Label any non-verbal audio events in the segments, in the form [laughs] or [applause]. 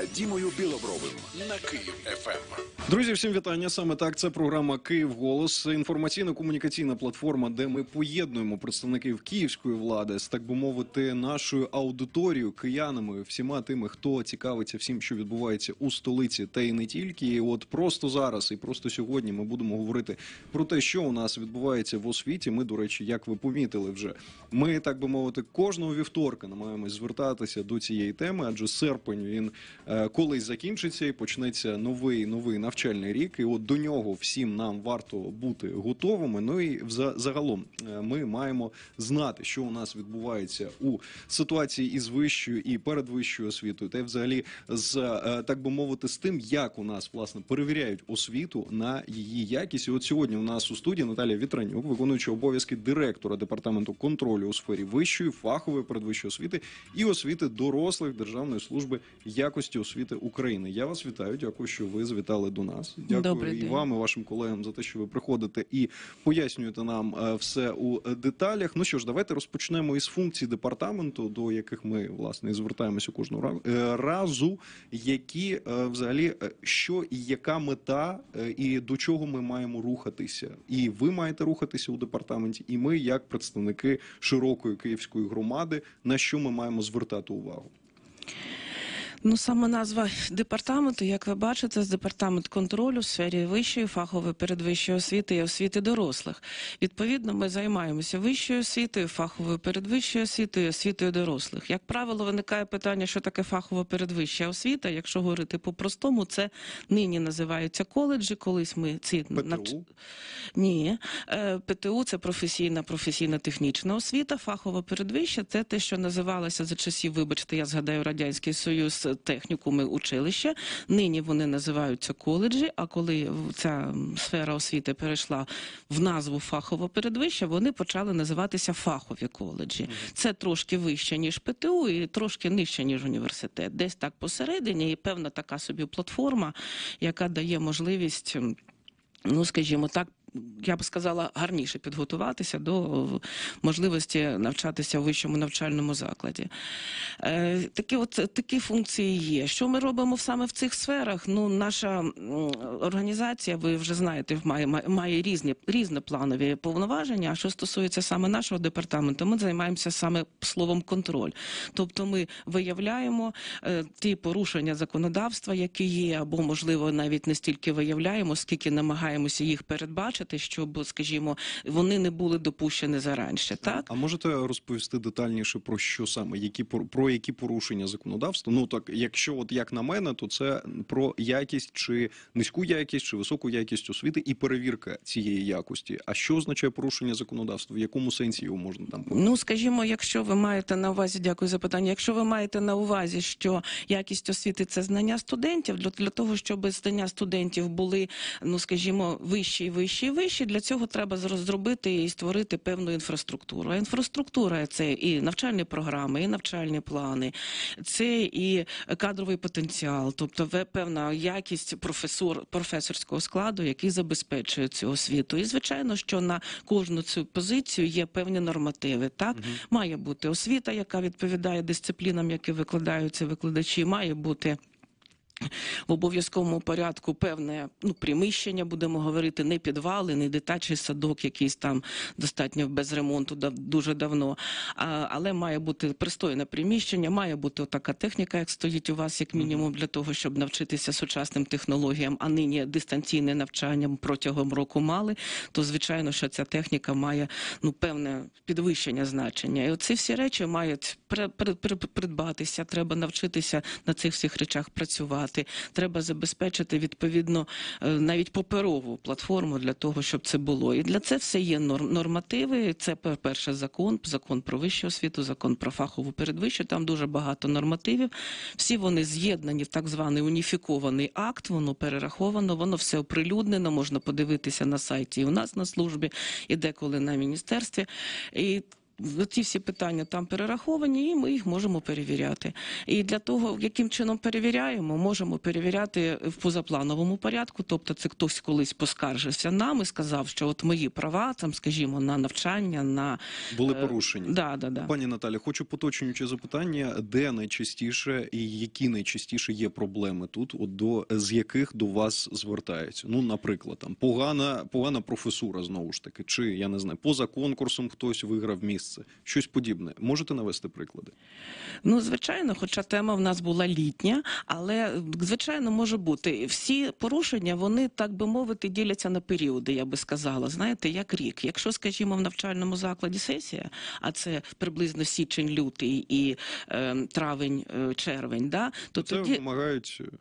та Дімою Білобровим на Київ ФМ. Друзі, всім вітання. Саме так це програма Київ Голос, інформаційно-комунікаційна платформа, де ми поєднуємо представників київської влади з так би мовити нашою аудиторією, киянами, всіма тими, хто цікавиться всім, що відбувається у столиці, та й не тільки. І От просто зараз і просто сьогодні ми будемо говорити про те, що у нас відбувається в освіті. Ми, до речі, як ви помітили, вже ми так би мовити, кожного вівторка намагаємось звертатися до цієї теми, адже серпень він е, колись закінчиться і почнеться новий новий нав навчальний рік, і от до нього всім нам варто бути готовими. Ну і загалом е, ми маємо знати, що у нас відбувається у ситуації із вищою і передвищою освітою, та й взагалі з е, так би мовити, з тим, як у нас власне перевіряють освіту на її якість. І От сьогодні у нас у студії Наталія Вітранюк, виконуючи обов'язки директора департаменту контролю у сфері вищої, фахової передвищої освіти і освіти дорослих державної служби якості освіти України. Я вас вітаю. Дякую, що ви звітали до нас. Дякую Добрий і вам, і вашим колегам за те, що ви приходите і пояснюєте нам е, все у деталях. Ну що ж, давайте розпочнемо із функцій департаменту, до яких ми власне звертаємося кожного е, разу. Які е, взагалі що і яка мета, і до чого ми маємо рухатися, і ви маєте рухатися у департаменті, і ми, як представники широкої київської громади, на що ми маємо звертати увагу. Ну, саме назва департаменту, як ви бачите, з департамент контролю в сфері вищої, фахової, передвищої освіти і освіти дорослих. Відповідно, ми займаємося вищою освітою, фаховою передвищою освітою, освітою дорослих. Як правило, виникає питання, що таке фахова передвища освіта. Якщо говорити по-простому, це нині називаються коледжі. Колись ми ці ПТУ? Нав... Ні. Е, ПТУ це професійна, професійна технічна освіта. Фахова передвища це те, що називалося за часів, вибачте, я згадаю радянський союз технікуми училища. Нині вони називаються коледжі. А коли ця сфера освіти перейшла в назву фахова передвища, вони почали називатися фахові коледжі. Це трошки вище ніж ПТУ, і трошки нижче ніж університет. Десь так посередині, і певна така собі платформа, яка дає можливість. Ну, скажімо так, я б сказала, гарніше підготуватися до можливості навчатися у вищому навчальному закладі. Е, такі от такі функції є. Що ми робимо саме в цих сферах? Ну, наша організація, ви вже знаєте, має має різні планові повноваження. А що стосується саме нашого департаменту, ми займаємося саме словом контроль, тобто ми виявляємо е, ті порушення законодавства, які є, або можливо навіть не стільки виявляємо, скільки намагаємося їх передбачити забезпечити, щоб, скажімо, вони не були допущені зараніше. Так а можете розповісти детальніше про що саме? Які про які порушення законодавства? Ну так, якщо от як на мене, то це про якість чи низьку якість, чи високу якість освіти і перевірка цієї якості. А що означає порушення законодавства? В якому сенсі його можна там? Ну скажімо, якщо ви маєте на увазі, дякую за питання. Якщо ви маєте на увазі, що якість освіти це знання студентів, для, для того, щоб знання студентів були, ну скажімо, вищі і вищі вищі, для цього треба зробити і створити певну інфраструктуру. А інфраструктура це і навчальні програми, і навчальні плани, це і кадровий потенціал, тобто певна якість професор, професорського складу, який забезпечує цю освіту. І звичайно, що на кожну цю позицію є певні нормативи. Так угу. має бути освіта, яка відповідає дисциплінам, які викладаються викладачі, має бути в обов'язковому порядку певне ну, приміщення, будемо говорити, не підвали, не дитячий садок, якийсь там достатньо без ремонту дуже давно. А, Але має бути пристойне приміщення, має бути така техніка, як стоїть у вас, як мінімум, для того, щоб навчитися сучасним технологіям, а нині дистанційне навчання протягом року мали. То звичайно, що ця техніка має ну певне підвищення значення. І оці всі речі мають придбатися. Треба навчитися на цих всіх речах працювати працювати. Треба забезпечити відповідно е, навіть паперову платформу для того, щоб це було. І для це все є нормативи. Це перше закон, закон про вищу освіту, закон про фахову передвищу. Там дуже багато нормативів. Всі вони з'єднані в так званий уніфікований акт. Воно перераховано, воно все оприлюднено. Можна подивитися на сайті і у нас на службі, і деколи на міністерстві. І ці всі питання там перераховані, і ми їх можемо перевіряти. І для того, яким чином перевіряємо, можемо перевіряти в позаплановому порядку. Тобто, це хтось колись поскаржився нам і сказав, що от мої права, там, скажімо, на навчання, на були е, порушені. Да, да, да. Пані Наталі, хочу поточнюючи запитання, де найчастіше і які найчастіше є проблеми тут, от до з яких до вас звертаються. Ну, наприклад, там погана, погана професура знову ж таки, чи я не знаю, поза конкурсом хтось виграв місце місце, щось подібне. Можете навести приклади? Ну, звичайно, хоча тема в нас була літня, але звичайно може бути всі порушення, вони так би мовити, діляться на періоди. Я би сказала, знаєте, як рік. Якщо, скажімо, в навчальному закладі сесія, а це приблизно січень, лютий і е, травень, е, червень, да то це тоді... вимагають е,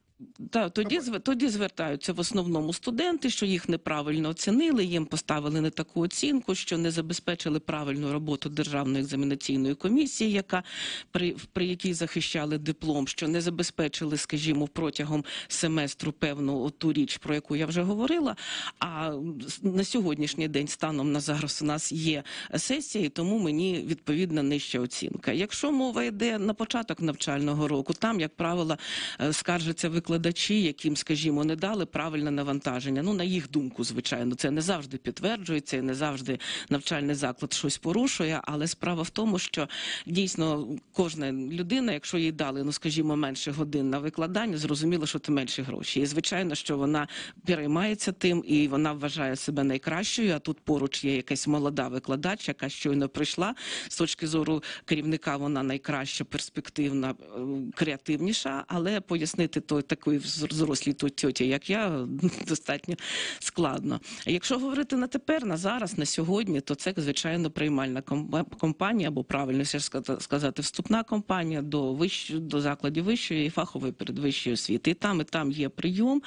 та тоді тоді звертаються в основному студенти, що їх неправильно оцінили, їм поставили не таку оцінку, що не забезпечили правильну роботу державної екзаменаційної комісії, яка при при якій захищали диплом, що не забезпечили, скажімо, протягом семестру певну ту річ, про яку я вже говорила. А на сьогоднішній день станом на зараз у нас є сесії, тому мені відповідна нижча оцінка. Якщо мова йде на початок навчального року, там як правило е, скаржиться викладач викладачі, яким, скажімо, не дали правильне навантаження. Ну на їх думку, звичайно, це не завжди підтверджується, і не завжди навчальний заклад щось порушує. Але справа в тому, що дійсно кожна людина, якщо їй дали, ну скажімо, менше годин на викладання, зрозуміло, що це менші гроші. І звичайно, що вона переймається тим, і вона вважає себе найкращою. А тут поруч є якась молода викладач, яка щойно прийшла з точки зору керівника. Вона найкраща, перспективна, е, креативніша, але пояснити той такої тут тьоті, як я, [laughs] достатньо складно. якщо говорити на тепер, на зараз, на сьогодні, то це звичайно приймальна компанія, або правильно сказати, вступна компанія до вищ... до закладів вищої і фахової передвищої освіти. І там і там є прийом.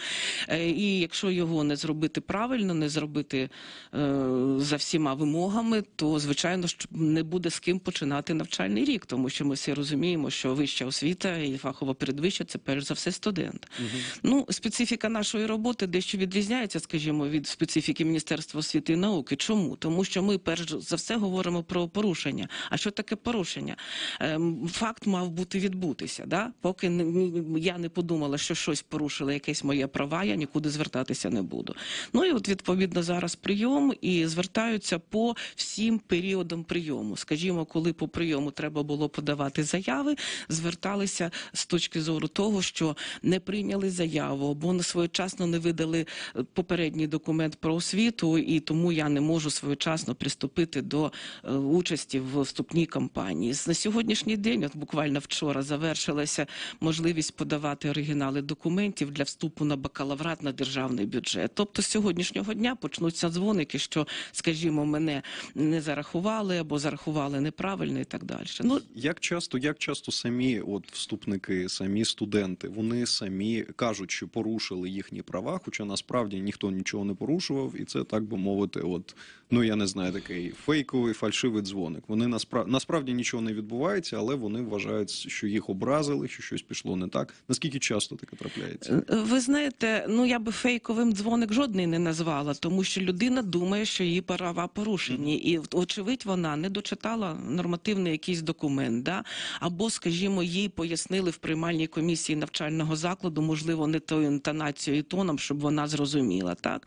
Е, і якщо його не зробити правильно, не зробити е, за всіма вимогами, то звичайно не буде з ким починати навчальний рік, тому що ми всі розуміємо, що вища освіта і фахова передвища це перш за все студент студент. Угу. Ну, специфіка нашої роботи дещо відрізняється, скажімо, від специфіки Міністерства освіти і науки. Чому? Тому що ми перш за все говоримо про порушення. А що таке порушення? Ем, факт мав бути відбутися. Да? Поки я не подумала, що щось порушило, якесь моє права, я нікуди звертатися не буду. Ну і от відповідно зараз прийом і звертаються по всім періодам прийому. Скажімо, коли по прийому треба було подавати заяви, зверталися з точки зору того, що не прийняли заяву, або своєчасно не видали е, попередній документ про освіту, і тому я не можу своєчасно приступити до е, участі в вступній кампанії. На сьогоднішній день, от буквально вчора, завершилася можливість подавати оригінали документів для вступу на бакалаврат на державний бюджет. Тобто з сьогоднішнього дня почнуться дзвоники, що, скажімо, мене не зарахували або зарахували неправильно, і так далі. Ну як часто, як часто самі, от вступники, самі студенти, вони самі самі що порушили їхні права, хоча насправді ніхто нічого не порушував, і це так би мовити, от ну я не знаю, такий фейковий фальшивий дзвоник. Вони наспра... насправді нічого не відбувається, але вони вважають, що їх образили, що щось пішло не так. Наскільки часто таке трапляється? Е, ви знаєте, ну я би фейковим дзвоник жодний не назвала, тому що людина думає, що її права порушені, і очевидь, вона не дочитала нормативний якийсь документ, да або, скажімо, їй пояснили в приймальній комісії навчального закладу закладу, можливо, не тою інтонацією і тоном, щоб вона зрозуміла. Так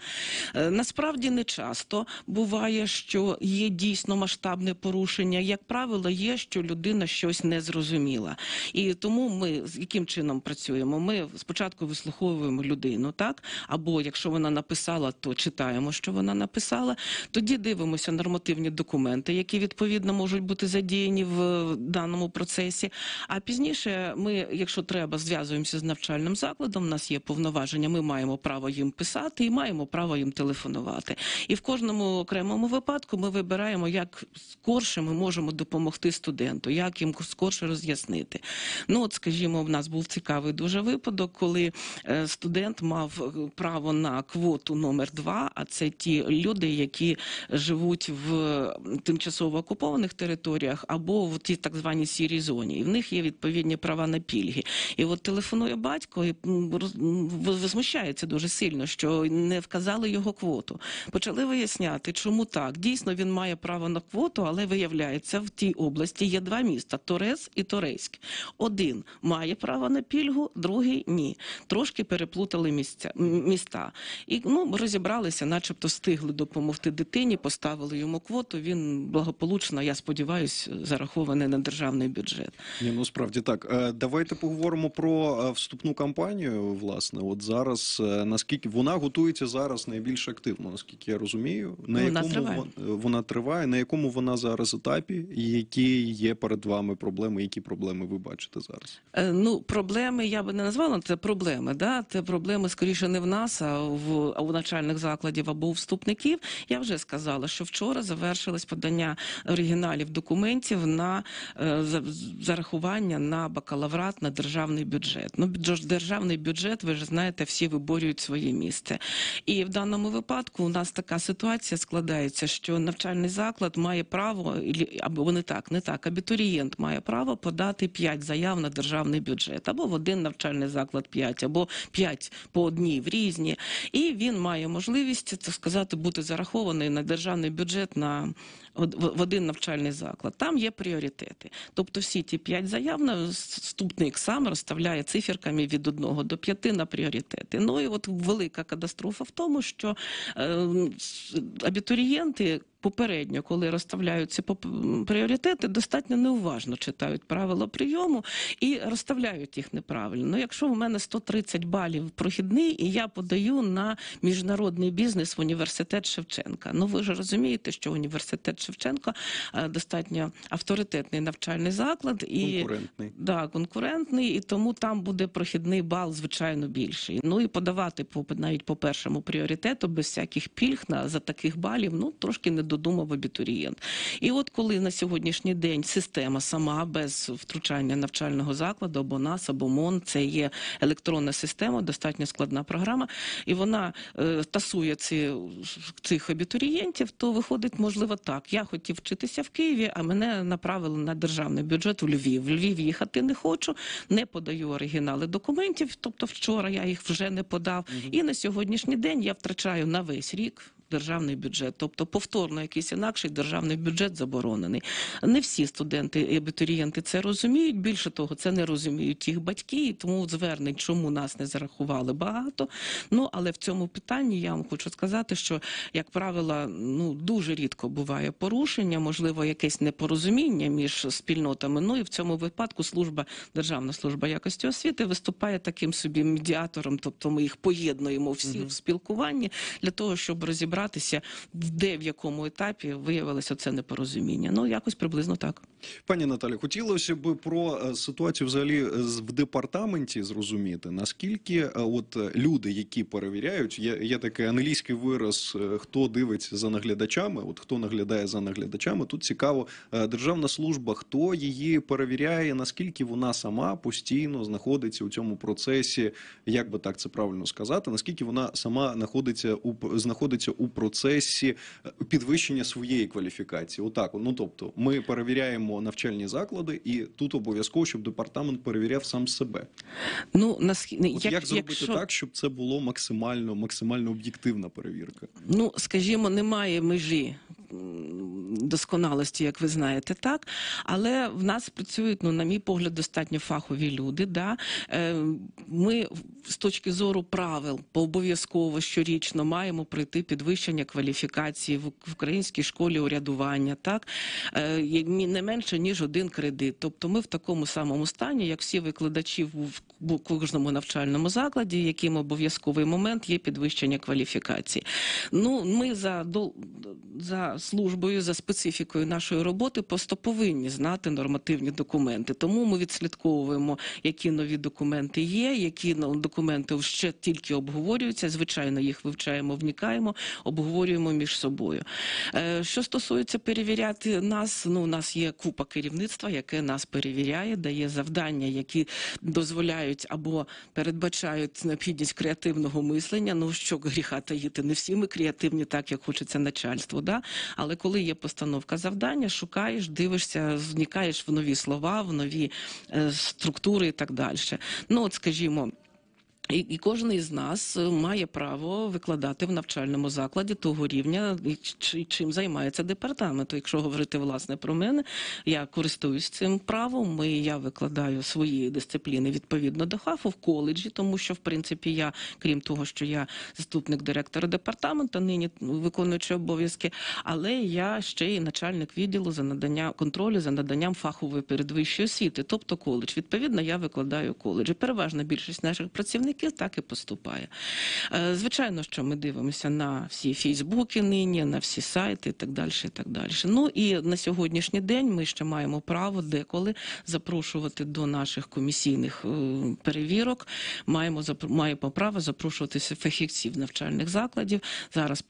е, насправді не часто буває, що є дійсно масштабне порушення. Як правило, є, що людина щось не зрозуміла, і тому ми з яким чином працюємо? Ми спочатку вислуховуємо людину, так або якщо вона написала, то читаємо, що вона написала. Тоді дивимося нормативні документи, які відповідно можуть бути задіяні в даному процесі. А пізніше ми, якщо треба, зв'язуємося з навчальним навчальним закладом. У нас є повноваження. Ми маємо право їм писати і маємо право їм телефонувати. І в кожному окремому випадку ми вибираємо, як скорше ми можемо допомогти студенту, як їм скорше роз'яснити. Ну от, скажімо, в нас був цікавий дуже випадок, коли е, студент мав е, право на квоту номер 2 А це ті люди, які живуть в тимчасово окупованих територіях або в тій так званій сірій зоні. І в них є відповідні права на пільги. І от телефонує батько і возмущається дуже сильно, що не вказали його квоту. Почали виясняти, чому так дійсно він має право на квоту, але виявляється, в тій області є два міста: Торез і Торезьк. Один має право на пільгу, другий ні. Трошки переплутали місця міста. І ну розібралися, начебто, встигли допомогти дитині, поставили йому квоту. Він благополучно, я сподіваюся, зарахований на державний бюджет. Ні, ну справді так. Е, давайте поговоримо про е, вступну кампанію кампанію. Власне, от зараз е, наскільки вона готується зараз найбільш активно, наскільки я розумію, на вона якому триває. Е, вона триває, на якому вона зараз етапі, і які є перед вами проблеми, які проблеми ви бачите зараз? Е, ну проблеми я би не назвала це проблеми. Да, це проблеми скоріше не в нас, а в а у начальних закладів або у вступників. Я вже сказала, що вчора завершилось подання оригіналів документів на зарахування на бакалаврат на державний бюджет. Ну бюджет державний бюджет, ви ж знаєте, всі виборюють своє місце. І в даному випадку у нас така ситуація складається, що навчальний заклад має право, або не так, не так, абітурієнт має право подати 5 заяв на державний бюджет, або в один навчальний заклад 5, або 5 по одній в різні. І він має можливість це сказати бути зарахований на державний бюджет на в один навчальний заклад. Там є пріоритети. Тобто, всі ті п'ять заяв наступник сам розставляє циферками від одного до п'яти на пріоритети. Ну і от велика катастрофа в тому, що ем, абітурієнти попередньо, коли розставляються пріоритети, достатньо неуважно читають правила прийому і розставляють їх неправильно. Ну, Якщо в мене 130 балів прохідний, і я подаю на міжнародний бізнес в університет Шевченка. Ну ви ж розумієте, що університет Шевченка е, достатньо авторитетний навчальний заклад і конкурентний. Да, конкурентний, і тому там буде прохідний бал, звичайно, більший. Ну і подавати по навіть по першому пріоритету без всяких пільг на за таких балів, ну трошки не додумав абітурієнт. І от коли на сьогоднішній день система сама без втручання навчального закладу або нас, або МОН, це є електронна система, достатньо складна програма, і вона е, тасує ці, цих абітурієнтів, то виходить, можливо, так. Я хотів вчитися в Києві, а мене направили на державний бюджет в Львів. В Львів їхати не хочу, не подаю оригінали документів. Тобто, вчора я їх вже не подав. І на сьогоднішній день я втрачаю на весь рік державний бюджет, тобто повторно якийсь інакший державний бюджет заборонений. Не всі студенти і абітурієнти це розуміють. Більше того, це не розуміють їх батьки, і тому звернень, чому нас не зарахували багато. Ну але в цьому питанні я вам хочу сказати, що як правило, ну дуже рідко буває порушення, можливо, якесь непорозуміння між спільнотами. Ну і в цьому випадку служба державна служба якості освіти виступає таким собі медіатором, тобто ми їх поєднуємо всі mm -hmm. в спілкуванні для того, щоб розібрати розібратися, де в якому етапі виявилося це непорозуміння. Ну якось приблизно так. Пані Наталі, хотілося б про е, ситуацію взагалі е, в департаменті зрозуміти, наскільки е, от люди, які перевіряють, є, є такий англійський вираз, хто дивиться за наглядачами, от хто наглядає за наглядачами. Тут цікаво державна служба, хто її перевіряє, наскільки вона сама постійно знаходиться у цьому процесі, як би так це правильно сказати, наскільки вона сама знаходиться у знаходиться у процесі е, підвищення своєї кваліфікації. Отак, ну тобто, ми перевіряємо навчальні заклади, і тут обов'язково, щоб департамент перевіряв сам себе. Ну нас як, як зробити якщо... так, щоб це було максимально максимально об'єктивна перевірка? Ну скажімо, немає межі досконалості, як ви знаєте, так. Але в нас працюють, ну, на мій погляд, достатньо фахові люди. Да? Е, ми з точки зору правил обов'язково щорічно маємо пройти підвищення кваліфікації в українській школі урядування, так е, не менше ніж один кредит. Тобто, ми в такому самому стані, як всі викладачі в кожному навчальному закладі, яким обов'язковий момент є підвищення кваліфікації. Ну ми за за службою, за специфікою нашої роботи, просто повинні знати нормативні документи. Тому ми відслідковуємо, які нові документи є, які документи ще тільки обговорюються. Звичайно, їх вивчаємо, вникаємо, обговорюємо між собою. Е, що стосується перевіряти нас, ну у нас є купа керівництва, яке нас перевіряє, дає завдання, які дозволяють або передбачають необхідність креативного мислення. Ну що гріха таїти, не всі ми креативні, так як хочеться начальство. Да? Але коли є постановка завдання, шукаєш, дивишся, зникаєш в нові слова, в нові е, структури і так далі. Ну, от, скажімо. І і кожен із нас е, має право викладати в навчальному закладі того рівня, чим займається департамент. Якщо говорити власне про мене, я користуюсь цим правом. І я викладаю свої дисципліни відповідно до хафу в коледжі, тому що в принципі я, крім того, що я заступник директора департаменту, нині виконуючи обов'язки, але я ще й начальник відділу за надання контролю за наданням фахової передвищої освіти, тобто коледж. Відповідно, я викладаю коледжі. Переважна більшість наших працівників батьків, так і поступає. Е, звичайно, що ми дивимося на всі фейсбуки нині, на всі сайти і так далі. І так далі. Ну і на сьогоднішній день ми ще маємо право деколи запрошувати до наших комісійних е, перевірок. Маємо маємо право запрошуватися фахівців навчальних закладів. Зараз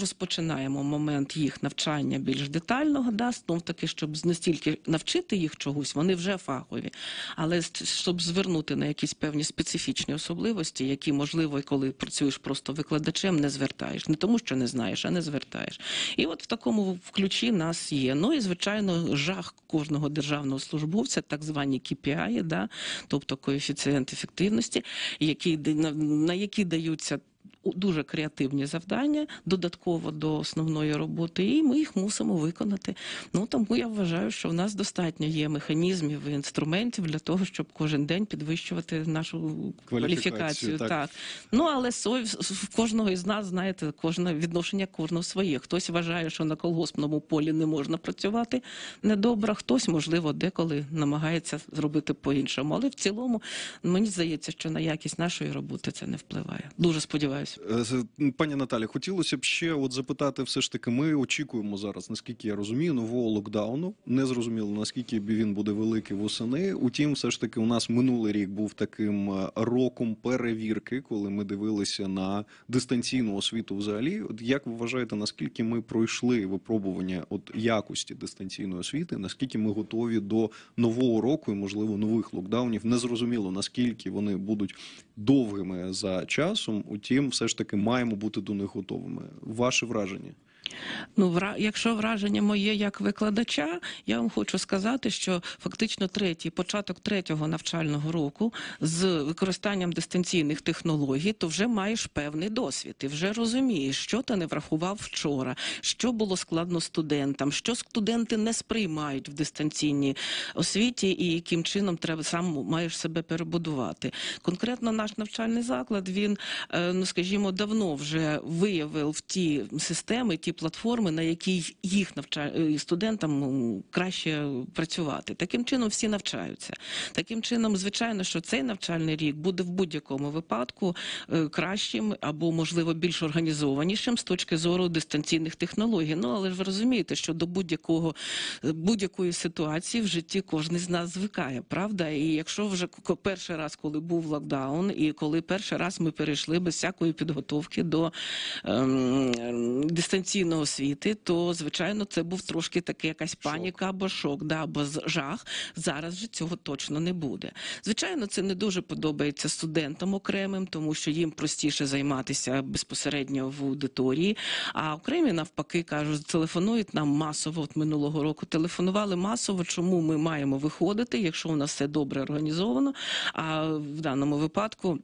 розпочинаємо момент їх навчання більш детального, да, знов таки, щоб настільки навчити їх чогось, вони вже фахові, але щоб звернути на якісь певні специфічні особи особливості, які можливо, коли працюєш просто викладачем, не звертаєш. Не тому, що не знаєш, а не звертаєш. І от в такому ключі нас є. Ну і звичайно, жах кожного державного службовця, так звані KPI, да, тобто коефіцієнт ефективності, який на, на які даються дуже креативні завдання додатково до основної роботи, і ми їх мусимо виконати. Ну тому я вважаю, що в нас достатньо є механізмів і інструментів для того, щоб кожен день підвищувати нашу кваліфікацію. кваліфікацію так. так ну але сой в кожного із нас знаєте, кожне відношення кожного своє. Хтось вважає, що на колгоспному полі не можна працювати недобре, хтось, можливо, деколи намагається зробити по-іншому. Але в цілому мені здається, що на якість нашої роботи це не впливає. Дуже сподіваюся. Дякую. Е, пані Наталі, хотілося б ще от запитати, все ж таки, ми очікуємо зараз, наскільки я розумію, нового локдауну. Не зрозуміло, наскільки він буде великий восени. Утім, все ж таки, у нас минулий рік був таким е, роком перевірки, коли ми дивилися на дистанційну освіту. Взагалі, от як ви вважаєте, наскільки ми пройшли випробування от якості дистанційної освіти? Наскільки ми готові до нового року і можливо нових локдаунів? Не зрозуміло наскільки вони будуть довгими за часом. Утім, все все ж таки маємо бути до них готовими. Ваше враження? Ну, вра, якщо враження моє як викладача, я вам хочу сказати, що фактично третій початок третього навчального року з використанням дистанційних технологій, то вже маєш певний досвід і вже розумієш, що ти не врахував вчора, що було складно студентам, що студенти не сприймають в дистанційній освіті, і яким чином треба сам маєш себе перебудувати. Конкретно наш навчальний заклад він, е, ну скажімо, давно вже виявив в ті системи, ті платформи, на якій їх навча... Е, студентам краще працювати. Таким чином всі навчаються. Таким чином, звичайно, що цей навчальний рік буде в будь-якому випадку е, кращим або, можливо, більш організованішим з точки зору дистанційних технологій. Ну але ж ви розумієте, що до будь-якого е, будь-якої ситуації в житті кожен з нас звикає, правда? І якщо вже перший раз, коли був локдаун, і коли перший раз ми перейшли без всякої підготовки до ем, дистанційного народної освіти, то звичайно це був трошки таки якась паніка або шок, да або жах. Зараз же цього точно не буде. Звичайно, це не дуже подобається студентам окремим, тому що їм простіше займатися безпосередньо в аудиторії. А окремі навпаки кажуть, телефонують нам масово. От минулого року телефонували масово. Чому ми маємо виходити, якщо у нас все добре організовано? А в даному випадку.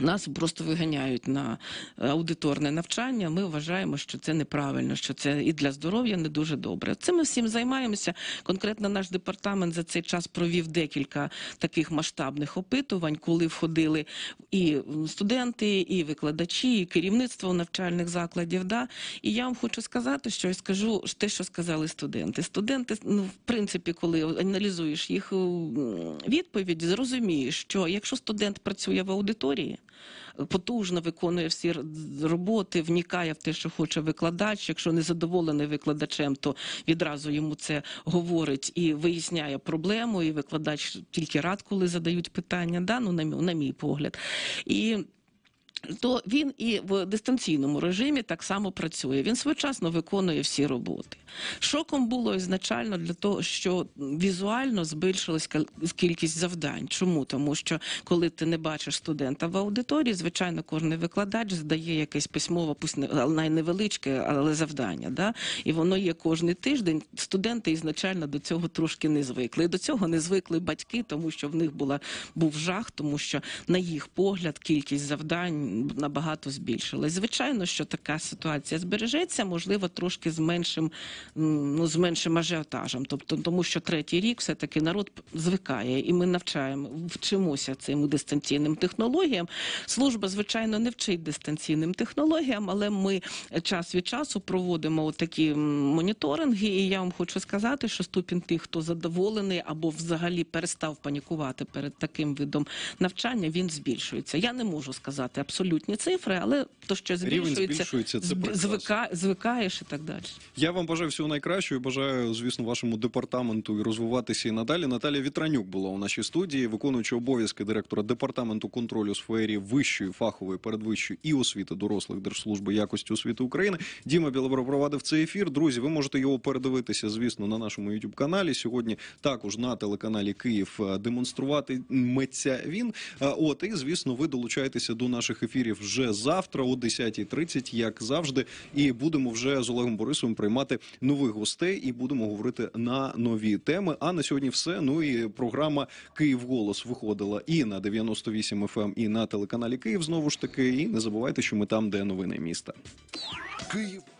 Нас просто виганяють на е, аудиторне навчання. Ми вважаємо, що це неправильно, що це і для здоров'я не дуже добре. Цим ми всім займаємося. Конкретно наш департамент за цей час провів декілька таких масштабних опитувань, коли входили і студенти, і викладачі, і керівництво навчальних закладів. Да? І я вам хочу сказати, що я скажу те, що сказали студенти. Студенти, ну в принципі, коли аналізуєш їх відповіді, зрозумієш, що якщо студент працює в аудиторії дисципліні, потужно виконує всі роботи, вникає в те, що хоче викладач. Якщо не задоволений викладачем, то відразу йому це говорить і виясняє проблему. І викладач тільки рад, коли задають питання, да? ну, на мій, на мій погляд. І то він і в дистанційному режимі так само працює. Він своєчасно виконує всі роботи. Шоком було ізначально для того, що візуально збільшилась кількість завдань. Чому? Тому що коли ти не бачиш студента в аудиторії, звичайно, кожен викладач здає якесь письмове, пусть найневеличке, але завдання. Да? І воно є кожний тиждень. Студенти ізначально до цього трошки не звикли. І До цього не звикли батьки, тому що в них була був жах, тому що на їх погляд кількість завдань набагато збільшилась. Звичайно, що така ситуація збережеться, можливо, трошки з меншим, ну з меншим ажіотажем, тобто тому, що третій рік все таки народ звикає, і ми навчаємо, вчимося цим дистанційним технологіям. Служба, звичайно, не вчить дистанційним технологіям, але ми час від часу проводимо такі моніторинги, і я вам хочу сказати, що ступінь тих, хто задоволений або взагалі перестав панікувати перед таким видом навчання, він збільшується. Я не можу сказати абсолютно абсолютні цифри, але то, що збільшується, збільшується це звика, звикаєш і так далі. Я вам бажаю всього найкращого. Бажаю, звісно, вашому департаменту і розвиватися і надалі. Наталія Вітранюк була у нашій студії, виконуючи обов'язки директора департаменту контролю сфері вищої фахової, передвищої і освіти дорослих держслужби якості освіти України. Діма Білобро провадив цей ефір. Друзі, ви можете його передивитися, звісно, на нашому youtube каналі. Сьогодні також на телеканалі Київ е, демонструвати демонструватиметься він. Е, от і звісно, ви долучаєтеся до наших ефірів вже завтра, о 10.30, як завжди. І будемо вже з Олегом Борисовим приймати нових гостей і будемо говорити на нові теми. А на сьогодні, все. Ну і програма Київ Голос виходила і на 98 FM, ем, і на телеканалі Київ. Знову ж таки, і не забувайте, що ми там, де новини міста. Київ.